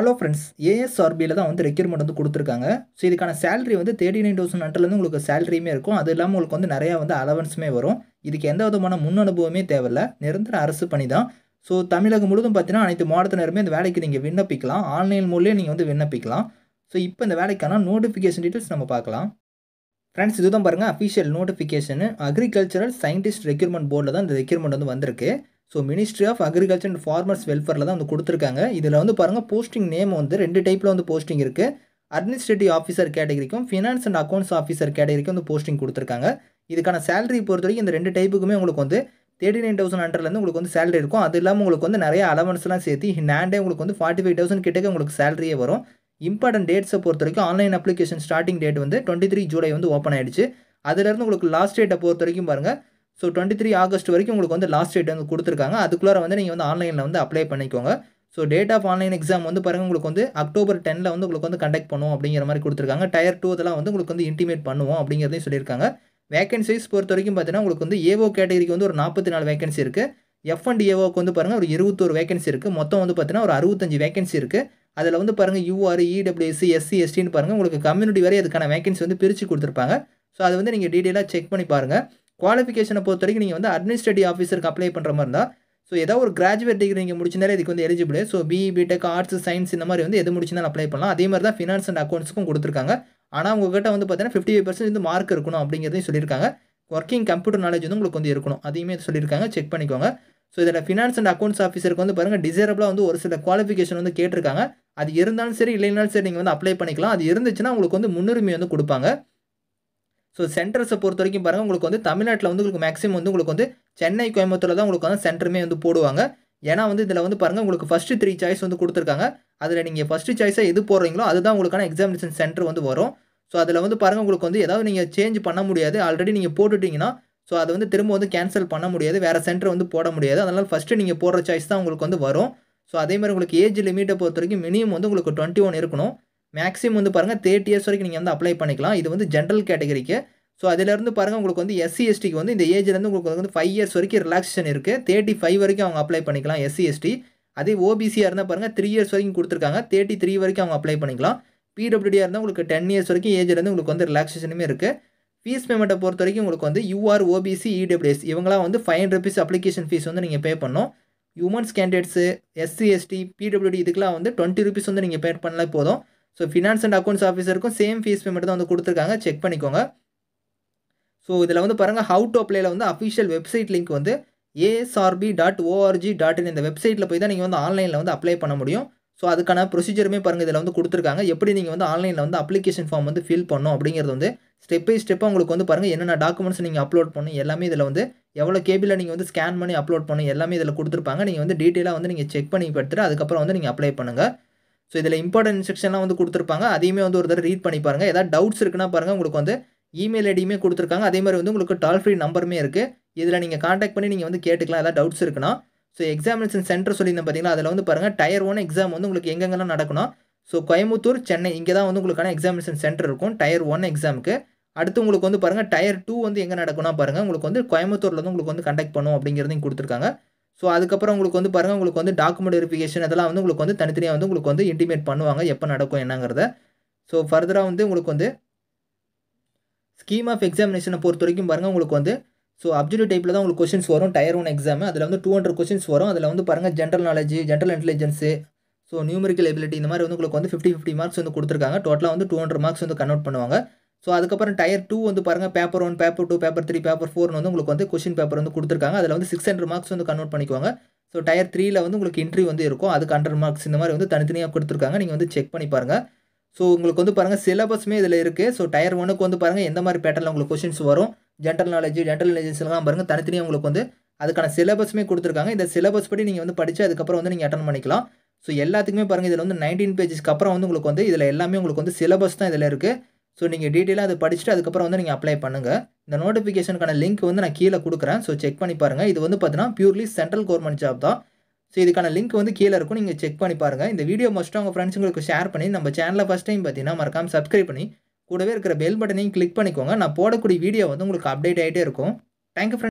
hello friends ஏஎஸ்ஆர்பியில் தான் வந்து requirement வந்து கொடுத்துருக்காங்க ஸோ இதுக்கான சேலரி வந்து தேர்ட்டி நைன் தௌசண்ட் ஹண்ட்ரட்லேருந்து உங்களுக்கு சேலரியுமே இருக்கும் அது இல்லாமல் உங்களுக்கு வந்து நிறையா வந்து அலவன்ஸுமே வரும் இதுக்கு எந்த விதமான முன் அனுபவமே தேவையில்ல நிரந்தர அரசு பணி தான் ஸோ தமிழகம் முழுதும் பார்த்தீங்கன்னா அனைத்து மாவட்டத்தினருமே இந்த வேலைக்கு நீங்கள் விண்ணப்பிக்கலாம் ஆன்லைன் மூலியம் நீங்கள் வந்து விண்ணப்பிக்கலாம் ஸோ இப்போ இந்த வேலைக்கான நோட்டிஃபிகேஷன் டீட்டெயில்ஸ் நம்ம பார்க்கலாம் ஃப்ரெண்ட்ஸ் இதுதான் பாருங்கள் official notification agricultural scientist requirement போர்டில் தான் இந்த ரெக்யூர்மெண்ட் வந்து வந்திருக்கு so ministry of agriculture and farmers வெல்ஃபேரில் தான் வந்து கொடுத்துருக்காங்க இதில் வந்து பாருங்கள் போஸ்டிங் நேம் வந்து ரெண்டு டைப்பில் வந்து போஸ்டிங் இருக்குது அட்மினிஸ்ட்ரேட்டிவ் ஆஃபீஸர் கேட்டகரிக்கும் ஃபினான்ஸ் அண்ட் அக்கௌண்ட்ஸ் ஆஃபீஸர் கேட்டகரிக்கும் வந்து போஸ்டிங் கொடுத்துருக்காங்க இதுக்கான சேலரி பொறுத்த வரைக்கும் இந்த ரெண்டு டைப்புக்குமே உங்களுக்கு வந்து தேர்ட்டி நைன் தௌசண்ட் ஹண்ட்ரட்லேருந்து உங்களுக்கு வந்து சேலரி இருக்கும் அது இல்லாமல் உங்களுக்கு வந்து நிறைய அலவன்ஸ்லாம் சேர்த்து நேண்டே உங்களுக்கு வந்து ஃபார்ட்டி ஃபைவ் தௌசண்ட் கிட்டக்க உங்களுக்கு சேலரியே வரும் இம்பார்ட்டன்ட் டேட்ஸை பொறுத்த வரைக்கும் ஆன்லைன் அப்ளிகேஷன் ஸ்டார்டிங் டேட் வந்து டுவெண்ட்டி த்ரீ ஜூலை வந்து ஓப்பன் ஆயிடுச்சு அதுலேருந்து உங்களுக்கு லாஸ்ட் டேட்டை பொறுத்த வரைக்கும் பாருங்கள் ஸோ டுவெண்ட்டி த்ரீ ஆகஸ்ட் வரைக்கும் உங்களுக்கு வந்து லாஸ்ட் டேட் வந்து கொடுத்துருக்காங்க அதுக்குள்ளே வந்து நீங்கள் வந்து ஆன்லைனில் வந்து அப்ளை பண்ணிக்கோங்க so date of online exam வந்து பாருங்கள் உங்களுக்கு வந்து அக்டோபர் டெனில் வந்து உங்களுக்கு வந்து கண்டக்ட் பண்ணுவோம் அப்படிங்கிற மாதிரி கொடுத்துருக்காங்க டயர் டூ இதெல்லாம் வந்து உங்களுக்கு வந்து இன்டிமேட் பண்ணுவோம் அப்படிங்கிறதையும் சொல்லியிருக்காங்க வேகன்சிஸ் பொறுத்த வரைக்கும் பார்த்தீங்கன்னா உங்களுக்கு வந்து ஏஓ கேட்டகரிக்கு வந்து ஒரு நாற்பத்தி நாலு வேகன்சி இருக்குது எஃப் அண்ட் ஏஓக்கு வந்து பாருங்கள் ஒரு இருபத்தோரு வேகன்சி இருக்குது மொத்தம் வந்து பார்த்தீங்கன்னா ஒரு அறுபத்தஞ்சு வேகன்சி இருக்குது அதில் வந்து பாருங்கள் யூஆர் இடபிள்யூஎஸ்சி எஸ்சி e எஸ்டின்னு பாருங்கள் உங்களுக்கு கம்யூனிட்டி வரை அதுக்கான வேகன்சி வந்து பிரித்து கொடுத்துருப்பாங்க ஸோ அது வந்து நீங்கள் டீட்டெயிலாக செக் பண்ணி பாருங்கள் குவாலிஃபிகேஷனை பொறுத்த வரைக்கும் நீங்கள் வந்து அட்மினிஸ்ட்ரேட்டிவ் ஆஃபீஸருக்கு அப்ளை பண்ணுற மாதிரி இருந்தால் ஸோ ஏதாவது ஒரு கிராஜுவேட் டிகிரி நீங்கள் முடிச்சிருந்தாலே இதுக்கு வந்து eligible so BE BTech arts science இந்த மாதிரி வந்து எது முடிச்சுனாலும் அப்ளை பண்ணலாம் அதே மாதிரி தான் ஃபினான்ஸ் அண்ட் அக்கௌண்ட்ஸுக்கும் கொடுத்துருக்காங்க ஆனால் உங்ககிட்ட வந்து பார்த்தீங்கன்னா ஃபிஃப்டி ஃபைவ் பர்சன்ட் வந்து மார்க் இருக்கணும் அப்படிங்கிறதையும் சொல்லியிருக்காங்க ஒர்க்கிங் கம்ப்யூட்டர் நாலேஜ் வந்து உங்களுக்கு வந்து இருக்கணும் அதையுமே சொல்லியிருக்காங்க செக் பண்ணிக்கோங்க ஸோ இதில் ஃபினான்ஸ் அண்ட் அக்கௌண்ட்ஸ் ஆஃபீஸருக்கு வந்து பாருங்கள் டிசைரபிளாக வந்து ஒரு சில குவாலிஃபிகேஷன் வந்து கேட்டிருக்காங்க அது இருந்தாலும் சரி இல்லைனாலும் சரி நீங்கள் வந்து அப்ளை பண்ணிக்கலாம் அது இருந்துச்சுன்னா உங்களுக்கு வந்து முன்னுரிமை வந்து கொடுப்பாங்க ஸோ சென்டர்ஸை பொறுத்த வரைக்கும் பாருங்கள் உங்களுக்கு வந்து தமிழ்நாட்டில் வந்து உங்களுக்கு மேக்ஸிமம் வந்து உங்களுக்கு வந்து சென்னை கோயம்புத்தூரில் தான் உங்களுக்கு வந்து சென்டருமே வந்து போடுவாங்க ஏன்னா வந்து இதில் வந்து பாருங்கள் உங்களுக்கு ஃபஸ்ட்டு த்ரீ சாய்ஸ் வந்து கொடுத்துருக்காங்க அதில் நீங்கள் ஃபஸ்ட்டு சாய்ஸை எது போடுறீங்களோ அதுதான் உங்களுக்கான எக்ஸாமினேஷன் சென்டர் வந்து வரும் ஸோ அதில் வந்து பாருங்கள் உங்களுக்கு வந்து ஏதாவது நீங்கள் சேஞ்ச் பண்ண முடியாது ஆல்ரெடி நீங்கள் போட்டுட்டிங்கன்னா ஸோ அதை வந்து திரும்ப வந்து கேன்சல் பண்ண முடியாது வேறு சென்டர் வந்து போட முடியாது அதனால் ஃபஸ்ட்டு நீங்கள் போடுற சாய்ஸ் தான் உங்களுக்கு வந்து வரும் ஸோ அதேமாதிரி உங்களுக்கு ஏஜ் லிமிட்டை பொறுத்த வரைக்கும் மினிமம் வந்து உங்களுக்கு டுவெண்ட்டி ஒன் இருக்கணும் மேக்ஸிமம் வந்து பாருங்கள் தேர்ட்டி இயர்ஸ் வரைக்கும் நீங்கள் வந்து அப்ளை பண்ணிக்கலாம் இது வந்து ஜென்ரல் கேட்டகரிக்கு ஸோ அதிலேருந்து பாருங்கள் உங்களுக்கு வந்து எஸ்சி எஸ்டிக்கு வந்து இந்த ஏஜ்லேருந்து உங்களுக்கு வந்து ஃபைவ் இயர்ஸ் வரைக்கும் ரிலாக்ஸேஷன் இருக்குது தேர்ட்டி ஃபைவ் வரைக்கும் அவங்க அப்ளை பண்ணிக்கலாம் எஸ்சி எஸ்டி அதே ஓபிசியாக இருந்தால் பாருங்கள் த்ரீ இயர்ஸ் வரைக்கும் கொடுத்துருக்காங்க தேர்ட்டி த்ரீ வரைக்கும் அவங்க அப்ளை பண்ணிக்கலாம் பிடபிள்யூடியாக இருந்தால் உங்களுக்கு டென் இயர்ஸ் வரைக்கும் ஏஜ்லேருந்து உங்களுக்கு வந்து ரிலாக்ஸேஷனுமே இருக்குது ஃபீஸ் பேமெண்ட்டை பொறுத்த வரைக்கும் உங்களுக்கு வந்து யூஆர் ஓபிசி இடபிள்யூஎஸ் e இவங்களாம் வந்து five hundred rupees application fee வந்து நீங்கள் பே பண்ணணும் humans candidates SC ST PWD இதுக்கெலாம் வந்து டுவெண்ட்டி ருபீஸ் வந்து நீங்கள் பே பண்ணலாம் போதும் ஸோ ஃபினான்ஸ் அண்ட் அக்கௌண்ட்ஸ் ஆஃபீஸருக்கும் சேம் ஃபீஸ் பேமெண்ட் தான் வந்து கொடுத்துருக்காங்க செக் பண்ணிக்கோங்க ஸோ இதில் வந்து பாருங்கள் ஹவு டு அப்ளைல வந்து அஃபிஷியல் வெப்சைட் லிங்க் வந்து ASRB dot ORG dot in இந்த வெப்சைட்டில் போய் தான் நீங்கள் வந்து ஆன்லைனில் வந்து அப்ளை பண்ண முடியும் ஸோ அதுக்கான ப்ரொசீஜருமே பாருங்கள் இதில் வந்து கொடுத்துருக்காங்க எப்படி நீங்கள் வந்து ஆன்லைனில் வந்து அப்ளிகேஷன் ஃபார்ம் வந்து ஃபில் பண்ணணும் அப்படிங்கிறது வந்து ஸ்டெப் பை ஸ்டெப்பாக உங்களுக்கு வந்து பாருங்கள் என்னென்ன டாக்குமெண்ட்ஸ் நீங்கள் அப்லோட் பண்ணணும் எல்லாமே இதில் வந்து எவ்வளோ கேபிளில் நீங்கள் வந்து ஸ்கேன் பண்ணி அப்லோட் பண்ணணும் எல்லாமே இதில் கொடுத்துருப்பாங்க நீங்கள் வந்து டீட்டெயிலாக வந்து நீங்கள் செக் பண்ணி படுத்துட்டு அதுக்கப்புறம் வந்து நீங்கள் அப்ளை பண்ணுங்கள் ஸோ இதில் இம்பார்ட்டன்ட் இன்ஸ்ட்ரக்ஷன்லாம் வந்து கொடுத்துருப்பாங்க அதையுமே வந்து ஒரு தடவை ரீட் பண்ணி பாருங்கள் ஏதாவது டவுட்ஸ் இருக்குன்னா பாருங்கள் உங்களுக்கு வந்து இமெயில் ஐடியுமே கொடுத்துருக்காங்க அதே மாதிரி வந்து உங்களுக்கு டால் ஃப்ரீ நம்பருமே இருக்குது இதில் நீங்கள் காண்டாக்ட் பண்ணி நீங்கள் வந்து கேட்டுக்கலாம் ஏதாவது டவுட்ஸ் இருக்குன்னா ஸோ எக்ஸாமினேஷன் சென்டர் சொல்லியிருந்தேன் பார்த்தீங்களா அதில் வந்து பாருங்கள் டயர் ஒன் எக்ஸாம் வந்து உங்களுக்கு எங்கெங்கெல்லாம் நடக்கணும் ஸோ கோயம்புத்தூர் சென்னை இங்கே தான் வந்து உங்களுக்கான எக்ஸாமினேஷன் சென்டர் இருக்கும் டயர் ஒன் எக்ஸாமுக்கு அடுத்து உங்களுக்கு வந்து பாருங்கள் டயர் டூ வந்து எங்கே நடக்கணும் பாருங்கள் உங்களுக்கு வந்து கோயம்புத்தூரில் வந்து உங்களுக்கு வந்து கண்டக்ட் பண்ணும் அப்படிங்கிறதையும் கொடுத்துருக்காங்க ஸோ அதுக்கப்புறம் உங்களுக்கு வந்து பாருங்கள் உங்களுக்கு வந்து டாக்குமெண்ட் வெரிஃபிகேஷன் இதெல்லாம் வந்து உங்களுக்கு வந்து தனித்தனியாக வந்து உங்களுக்கு வந்து இன்டிமேட் பண்ணுவாங்க எப்போ நடக்கும் என்னங்கிறத ஸோ ஃபர்தராக வந்து உங்களுக்கு வந்து ஸ்கீம் ஆஃப் எக்ஸாமினேஷனை பொறுத்த வரைக்கும் பாருங்கள் உங்களுக்கு வந்து ஸோ அப்ஜெக்டிவ் டைப்பில் தான் உங்களுக்கு கொஷின்ஸ் வரும் டயர் ஒன் எக்ஸாம் அதில் வந்து டூ ஹண்ட்ரட் கொஷின்ஸ் வரும் அதில் வந்து பாருங்கள் general knowledge general intelligence so numerical ability இந்த மாதிரி வந்து உங்களுக்கு வந்து ஃபிஃப்டி ஃபிஃப்டி மார்க்ஸ் வந்து கொடுத்துருக்காங்க டோட்டலாக வந்து டூ ஹண்ட்ரட் மார்க்ஸ் வந்து கன்வெர்ட் பண்ணுவாங்க ஸோ அதுக்கப்புறம் டயர் டூ வந்து பாருங்கள் paper one paper two paper three paper ஃபோர்னு வந்து உங்களுக்கு வந்து கொஷின் பேப்பர் வந்து கொடுத்துருக்காங்க அதில் வந்து சிக்ஸ் ஹண்ட்ரட் மார்க்ஸ் வந்து கன்வெர்ட் பண்ணிக்குவாங்க ஸோ டயர் த்ரீல வந்து உங்களுக்கு இன்ட்ரி வந்து இருக்கும் அதுக்கு ஹண்ட்ரட் மார்க்ஸ் இந்த மாதிரி வந்து தனித்தனியாக கொடுத்துருக்காங்க நீங்கள் வந்து செக் பண்ணி பாருங்கள் ஸோ உங்களுக்கு வந்து பாருங்கள் சிலபஸுமே இதில் இருக்குது ஸோ டயர் ஒனுக்கு வந்து பாருங்கள் எந்த மாதிரி பேட்டர்ல உங்களுக்கு கொஷின்ஸ் வரும் ஜென்ரல் நாலேஜ் ஜென்ரல் நாலேஜ்லாம் பாருங்கள் தனித்தனியாக உங்களுக்கு வந்து அதுக்கான சிலபஸுமே கொடுத்துருக்காங்க இந்த சிலபஸ் படி நீங்கள் வந்து படித்து அதுக்கப்புறம் வந்து நீங்கள் அட்டன் பண்ணிக்கலாம் ஸோ எல்லாத்துக்குமே பாருங்கள் இதில் வந்து நைன்டீன் பேஜஸ்க்கு அப்புறம் வந்து உங்களுக்கு வந்து இதில் எல்லாமே உங்களுக்கு வந்து சிலபஸ் தான் இதில் இருக்குது ஸோ நீங்கள் டீட்டெயிலாக அதை படிச்சுட்டு அதுக்கப்புறம் வந்து நீங்கள் அப்ளை பண்ணுங்கள் இந்த நோட்டிஃபிகேஷனுக்கான லிங்க் வந்து நான் கீழே கொடுக்குறேன் ஸோ செக் பண்ணி பாருங்கள் இது வந்து பார்த்தீங்கன்னா பியூர்லி சென்ட்ரல் கவர்மெண்ட் ஜாப் தான் ஸோ இதுக்கான லிங்க் வந்து கீழே இருக்கும் நீங்கள் செக் பண்ணி பாருங்கள் இந்த வீடியோ மஸ்ட்டு உங்கள் ஃப்ரெண்ட்ஸுங்களுக்கு ஷேர் பண்ணி நம்ம சேனலில் ஃபஸ்ட் டைம் பார்த்தீங்கன்னா மறக்காமல் சப்ஸ்கிரைப் பண்ணி கூடவே இருக்கிற பெல் பட்டனையும் கிளிக் பண்ணிக்கோங்க நான் போடக்கூடிய வீடியோ வந்து உங்களுக்கு அப்டேட் ஆகிட்டே இருக்கும் தேங்க்யூ ஃப்ரெண்ட்